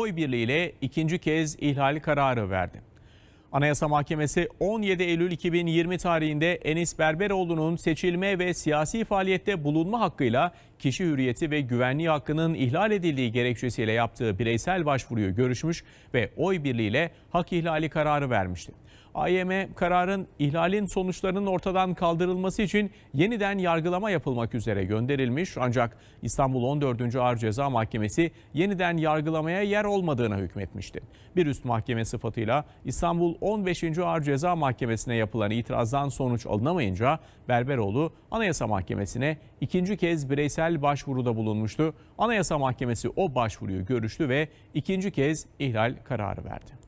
oy birliğiyle ikinci kez ihlal kararı verdi. Anayasa Mahkemesi 17 Eylül 2020 tarihinde Enis Berberoğlu'nun seçilme ve siyasi faaliyette bulunma hakkıyla kişi hürriyeti ve güvenliği hakkının ihlal edildiği gerekçesiyle yaptığı bireysel başvuruyu görüşmüş ve oy birliğiyle hak ihlali kararı vermişti. AYM kararın ihlalin sonuçlarının ortadan kaldırılması için yeniden yargılama yapılmak üzere gönderilmiş ancak İstanbul 14. Ağır Ceza Mahkemesi yeniden yargılamaya yer olmadığına hükmetmişti. Bir üst mahkeme sıfatıyla İstanbul 15. Ağır Ceza Mahkemesi'ne yapılan itirazdan sonuç alınamayınca Berberoğlu Anayasa Mahkemesi'ne ikinci kez bireysel başvuruda bulunmuştu. Anayasa Mahkemesi o başvuruyu görüştü ve ikinci kez ihlal kararı verdi.